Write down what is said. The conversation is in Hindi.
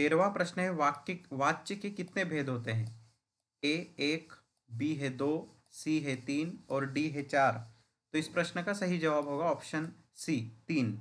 तेरवा प्रश्न है वाक्य वाच्य के कितने भेद होते हैं ए एक बी है दो सी है तीन और डी है चार तो इस प्रश्न का सही जवाब होगा ऑप्शन सी तीन